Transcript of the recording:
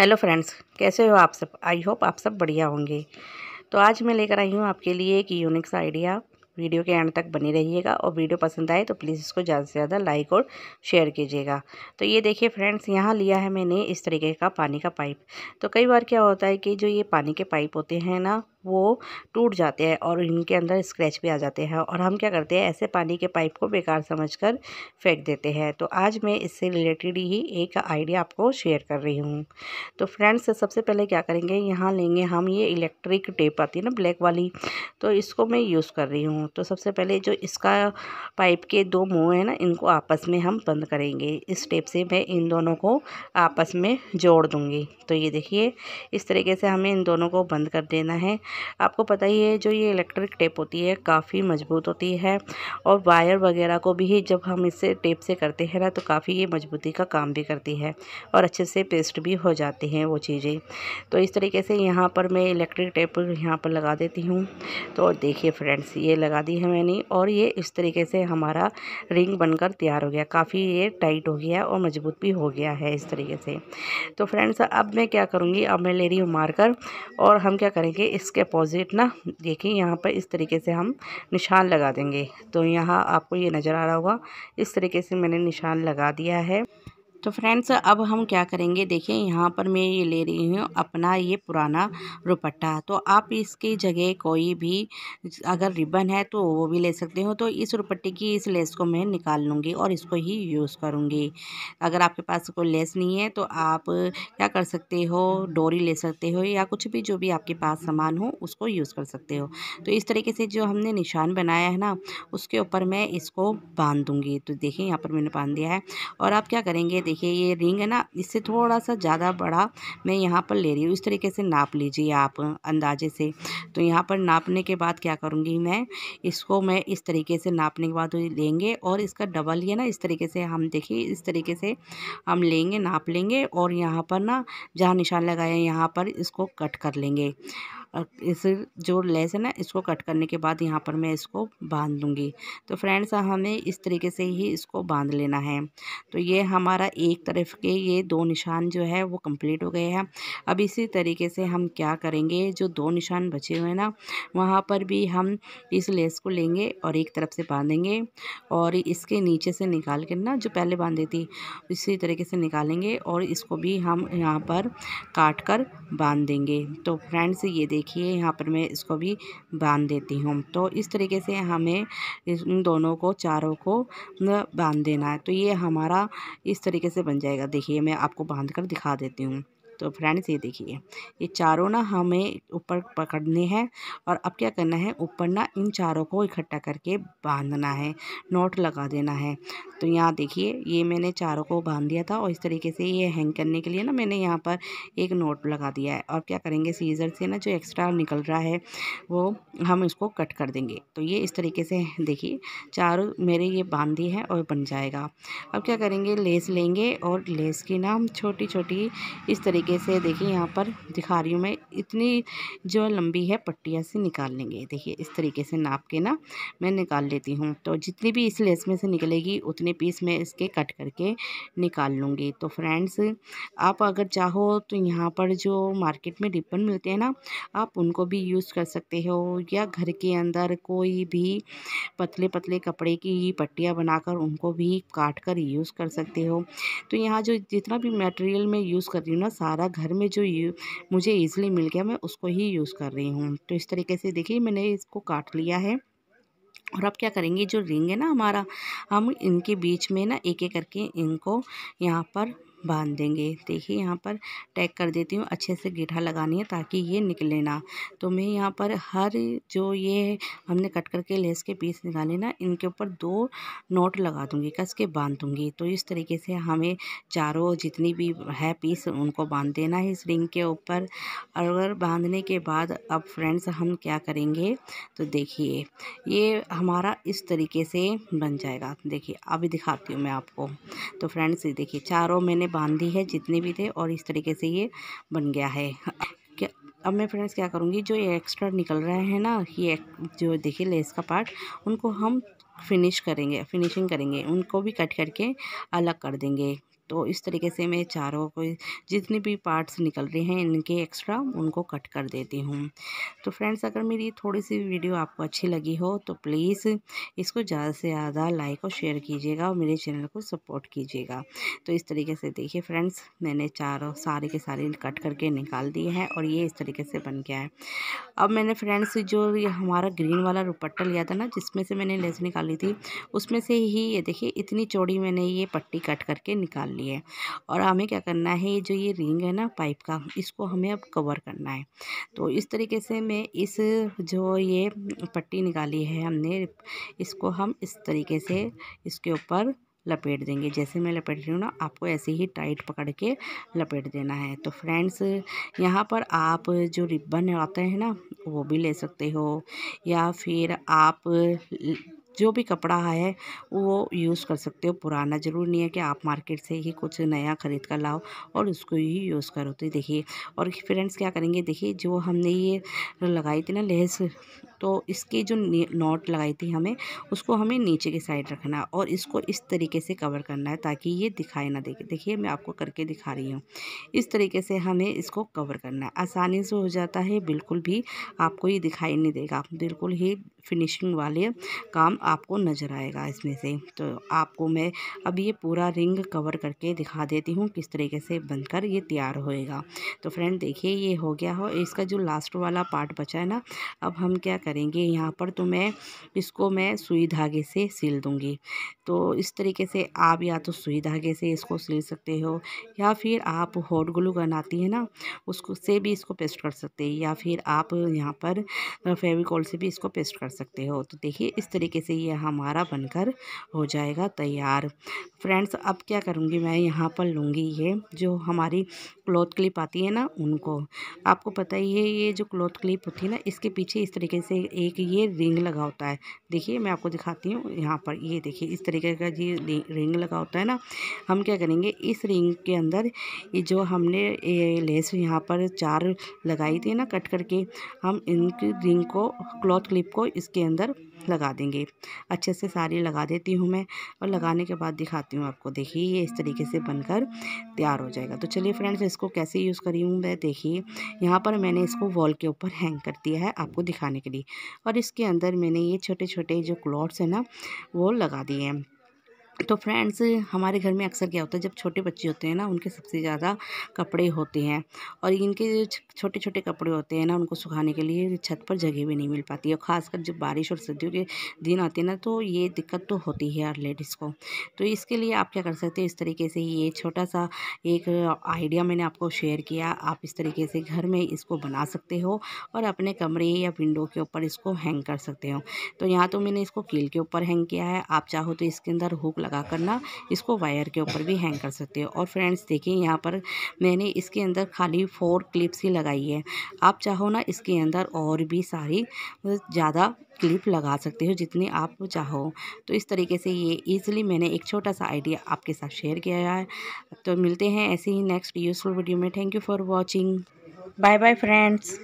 hello friends कैसे हो आप सब आई होप आप सब बढ़िया होंगे तो आज मैं लेकर आई हूँ आपके लिए एक यूनिक्स आइडिया वीडियो के एंड तक बनी रहिएगा और वीडियो पसंद आए तो प्लीज़ इसको ज़्यादा से ज़्यादा लाइक और शेयर कीजिएगा तो ये देखिए फ्रेंड्स यहाँ लिया है मैंने इस तरीके का पानी का पाइप तो कई बार क्या होता है कि जो ये पानी के पाइप होते हैं ना वो टूट जाते हैं और इनके अंदर स्क्रैच भी आ जाते हैं और हम क्या करते हैं ऐसे पानी के पाइप को बेकार समझकर फेंक देते हैं तो आज मैं इससे रिलेटेड ही एक आइडिया आपको शेयर कर रही हूँ तो फ्रेंड्स सबसे पहले क्या करेंगे यहाँ लेंगे हम ये इलेक्ट्रिक टेप आती है ना ब्लैक वाली तो इसको मैं यूज़ कर रही हूँ तो सबसे पहले जो इसका पाइप के दो मुँह है ना इनको आपस में हम बंद करेंगे इस टेप से मैं इन दोनों को आपस में जोड़ दूँगी तो ये देखिए इस तरीके से हमें इन दोनों को बंद कर देना है आपको पता ही है जो ये इलेक्ट्रिक टेप होती है काफ़ी मजबूत होती है और वायर वगैरह को भी जब हम इसे टेप से करते हैं ना तो काफ़ी ये मजबूती का काम भी करती है और अच्छे से पेस्ट भी हो जाती हैं वो चीज़ें तो इस तरीके से यहाँ पर मैं इलेक्ट्रिक टेप यहाँ पर लगा देती हूँ तो देखिए फ्रेंड्स ये लगा दी है मैंने और ये इस तरीके से हमारा रिंग बनकर तैयार हो गया काफ़ी ये टाइट हो गया और मजबूत भी हो गया है इस तरीके से तो फ्रेंड्स अब मैं क्या करूँगी अब मैं ले रही हूँ मार्कर और हम क्या करेंगे इसके इसके अपोज़िट ना देखिए यहाँ पर इस तरीके से हम निशान लगा देंगे तो यहाँ आपको ये नज़र आ रहा होगा इस तरीके से मैंने निशान लगा दिया है तो फ्रेंड्स अब हम क्या करेंगे देखिए यहाँ पर मैं ये ले रही हूँ अपना ये पुराना दुपट्टा तो आप इसकी जगह कोई भी अगर रिबन है तो वो भी ले सकते हो तो इस रुपट्टे की इस लेस को मैं निकाल लूँगी और इसको ही यूज़ करूँगी अगर आपके पास कोई लेस नहीं है तो आप क्या कर सकते हो डोरी ले सकते हो या कुछ भी जो भी आपके पास सामान हो उसको यूज़ कर सकते हो तो इस तरीके से जो हमने निशान बनाया है ना उसके ऊपर मैं इसको बांध दूँगी तो देखिए यहाँ पर मैंने बांध दिया है और आप क्या करेंगे देखिए ये रिंग है ना इससे थोड़ा सा ज़्यादा बड़ा मैं यहाँ पर ले रही हूँ इस तरीके से नाप लीजिए आप अंदाजे से तो यहाँ पर नापने के बाद क्या करूँगी मैं इसको मैं इस तरीके से नापने के बाद लेंगे और इसका डबल ही है ना इस तरीके से हम देखिए इस तरीके से हम लेंगे नाप लेंगे और यहाँ पर ना जहाँ निशान लगाए यहाँ पर इसको कट कर लेंगे और इस जो लेस है ना इसको कट करने के बाद यहाँ पर मैं इसको बांध लूँगी तो फ्रेंड्स हमें इस तरीके से ही इसको बांध लेना है तो ये हमारा एक तरफ के ये दो निशान जो है वो कंप्लीट हो गए हैं अब इसी तरीके से हम क्या करेंगे जो दो निशान बचे हुए हैं ना वहाँ पर भी हम इस लेस को लेंगे और एक तरफ से बांधेंगे और इसके नीचे से निकाल कर ना जो पहले बांधी थी इसी तरीके से निकालेंगे और इसको भी हम यहाँ पर काट कर बांध देंगे तो फ्रेंड्स ये देख देखिए यहाँ पर मैं इसको भी बांध देती हूँ तो इस तरीके से हमें इन दोनों को चारों को बांध देना है तो ये हमारा इस तरीके से बन जाएगा देखिए मैं आपको बांध कर दिखा देती हूँ तो फ्रेंड्स ये देखिए ये चारों ना हमें ऊपर पकड़ने हैं और अब क्या करना है ऊपर ना इन चारों को इकट्ठा करके बांधना है नोट लगा देना है तो यहाँ देखिए ये मैंने चारों को बांध दिया था और इस तरीके से ये हैंग करने के लिए ना मैंने यहाँ पर एक नोट लगा दिया है और क्या करेंगे सीज़र से ना जो एक्स्ट्रा निकल रहा है वो हम इसको कट कर देंगे तो ये इस तरीके से देखिए चारों मेरे ये बांध दिए हैं और बन जाएगा अब क्या करेंगे लेस लेंगे और लेस की ना छोटी छोटी इस तरीके तरीके से देखिए यहाँ पर दिखा रही हूँ मैं इतनी जो लंबी है पट्टियाँ से निकाल लेंगे देखिए इस तरीके से नाप के ना मैं निकाल लेती हूँ तो जितनी भी इस लेस में से निकलेगी उतने पीस मैं इसके कट करके निकाल लूँगी तो फ्रेंड्स आप अगर चाहो तो यहाँ पर जो मार्केट में रिपन मिलते हैं ना आप उनको भी यूज़ कर सकते हो या घर के अंदर कोई भी पतले पतले कपड़े की पट्टियाँ बनाकर उनको भी काट कर यूज़ कर सकते हो तो यहाँ जो जितना भी मटेरियल मैं यूज़ कर रही हूँ ना सारा ज़्यादा घर में जो मुझे ईज़िली मिल गया मैं उसको ही यूज़ कर रही हूँ तो इस तरीके से देखिए मैंने इसको काट लिया है और अब क्या करेंगे जो रिंग है ना हमारा हम इनके बीच में ना एक एक करके इनको यहाँ पर बांध देंगे देखिए यहाँ पर टैग कर देती हूँ अच्छे से गीठा लगानी है ताकि ये निकले ना तो मैं यहाँ पर हर जो ये हमने कट करके लेस के पीस निकाले ना इनके ऊपर दो नोट लगा दूँगी कस के बांध दूँगी तो इस तरीके से हमें चारों जितनी भी है पीस उनको बांध देना है इस रिंग के ऊपर अगर बांधने के बाद अब फ्रेंड्स हम क्या करेंगे तो देखिए ये हमारा इस तरीके से बन जाएगा देखिए अभी दिखाती हूँ मैं आपको तो फ्रेंड्स देखिए चारों मैंने बांध दी है जितने भी थे और इस तरीके से ये बन गया है अब मैं फ्रेंड्स क्या करूँगी जो ये एक्स्ट्रा निकल रहा है ना ये जो देखिए लेस का पार्ट उनको हम फिनिश करेंगे फिनिशिंग करेंगे उनको भी कट करके अलग कर देंगे तो इस तरीके से मैं चारों को जितने भी पार्ट्स निकल रहे हैं इनके एक्स्ट्रा उनको कट कर देती हूँ तो फ्रेंड्स अगर मेरी थोड़ी सी वीडियो आपको अच्छी लगी हो तो प्लीज़ इसको ज़्यादा से ज़्यादा लाइक और शेयर कीजिएगा और मेरे चैनल को सपोर्ट कीजिएगा तो इस तरीके से देखिए फ्रेंड्स मैंने चारों सारे के सारे कट करके निकाल दिए हैं और ये इस तरीके से बन गया है अब मैंने फ्रेंड्स जो हमारा ग्रीन वाला रुपट्टा लिया था ना जिसमें से मैंने लेस निकाली थी उसमें से ही ये देखिए इतनी चौड़ी मैंने ये पट्टी कट करके निकाल ली लिए और हमें क्या करना है जो ये रिंग है ना पाइप का इसको हमें अब कवर करना है तो इस तरीके से मैं इस जो ये पट्टी निकाली है हमने इसको हम इस तरीके से इसके ऊपर लपेट देंगे जैसे मैं लपेट रही हूँ ना आपको ऐसे ही टाइट पकड़ के लपेट देना है तो फ्रेंड्स यहाँ पर आप जो रिबन आता है ना वो भी ले सकते हो या फिर आप जो भी कपड़ा है वो यूज़ कर सकते हो पुराना ज़रूर नहीं है कि आप मार्केट से ही कुछ नया ख़रीद कर लाओ और उसको ही यूज़ करो तो देखिए और फ्रेंड्स क्या करेंगे देखिए जो हमने ये लगाई थी ना लहस तो इसकी जो नॉट लगाई थी हमें उसको हमें नीचे की साइड रखना और इसको इस तरीके से कवर करना है ताकि ये दिखाई ना देखे देखिए मैं आपको करके दिखा रही हूँ इस तरीके से हमें इसको कवर करना है आसानी से हो जाता है बिल्कुल भी आपको ये दिखाई नहीं देगा बिल्कुल ही फिनिशिंग वाले काम आपको नज़र आएगा इसमें से तो आपको मैं अब ये पूरा रिंग कवर करके दिखा देती हूँ किस तरीके से बनकर ये तैयार होएगा तो फ्रेंड देखिए ये हो गया हो इसका जो लास्ट वाला पार्ट बचा है ना अब हम क्या करेंगे यहाँ पर तो मैं इसको मैं सुई धागे से सिल दूँगी तो इस तरीके से आप या तो सुई धागे से इसको सिल सकते हो या फिर आप हॉट ग्लू गन आती है ना उसको से भी इसको पेस्ट कर सकते हैं या फिर आप यहाँ पर फेविकॉल से भी इसको पेस्ट कर सकते सकते हो तो देखिए इस तरीके से ये हमारा बनकर हो जाएगा तैयार फ्रेंड्स अब क्या करूँगी मैं यहाँ पर लूँगी ये जो हमारी क्लॉथ क्लिप आती है ना उनको आपको पता ही है ये जो क्लॉथ क्लिप होती है ना इसके पीछे इस तरीके से एक ये रिंग लगा होता है देखिए मैं आपको दिखाती हूँ यहाँ पर ये देखिए इस तरीके का ये रिंग लगा होता है ना हम क्या करेंगे इस रिंग के अंदर ये जो हमने ये लेस यहाँ पर चार लगाई थी ना कट करके हम इनकी रिंग को क्लॉथ क्लिप को इसके अंदर लगा देंगे अच्छे से सारी लगा देती हूँ मैं और लगाने के बाद दिखाती हूँ आपको देखिए ये इस तरीके से बनकर तैयार हो जाएगा तो चलिए फ्रेंड्स इसको कैसे यूज़ करी हूँ मैं देखिए यहाँ पर मैंने इसको वॉल के ऊपर हैंग कर दिया है आपको दिखाने के लिए और इसके अंदर मैंने ये छोटे छोटे जो क्लॉट्स हैं ना वो लगा दिए हैं तो फ्रेंड्स हमारे घर में अक्सर क्या होता है जब छोटे बच्चे होते हैं ना उनके सबसे ज़्यादा कपड़े होते हैं और इनके जो छोटे छोटे कपड़े होते हैं ना उनको सुखाने के लिए छत पर जगह भी नहीं मिल पाती और खासकर जब बारिश और सर्दियों के दिन आते हैं ना तो ये दिक्कत तो होती है हर लेडीज़ को तो इसके लिए आप क्या कर सकते हैं इस तरीके से ये छोटा सा एक आइडिया मैंने आपको शेयर किया आप इस तरीके से घर में इसको बना सकते हो और अपने कमरे या विंडो के ऊपर इसको हैंग कर सकते हो तो यहाँ तो मैंने इसको कील के ऊपर हैंग किया है आप चाहो तो इसके अंदर हुक लगा कर ना इसको वायर के ऊपर भी हैंग कर सकते हो और फ्रेंड्स देखिए यहाँ पर मैंने इसके अंदर खाली फोर क्लिप्स ही लगाई है आप चाहो ना इसके अंदर और भी सारी ज़्यादा क्लिप लगा सकते हो जितनी आप चाहो तो इस तरीके से ये ईजिली मैंने एक छोटा सा आइडिया आपके साथ शेयर किया है तो मिलते हैं ऐसे ही नेक्स्ट यूज़फुल वीडियो में thank you for watching bye bye friends